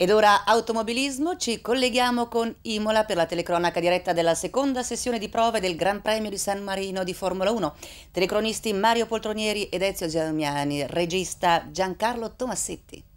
Ed ora automobilismo, ci colleghiamo con Imola per la telecronaca diretta della seconda sessione di prove del Gran Premio di San Marino di Formula 1. Telecronisti Mario Poltronieri ed Ezio Giamiani, regista Giancarlo Tomassetti.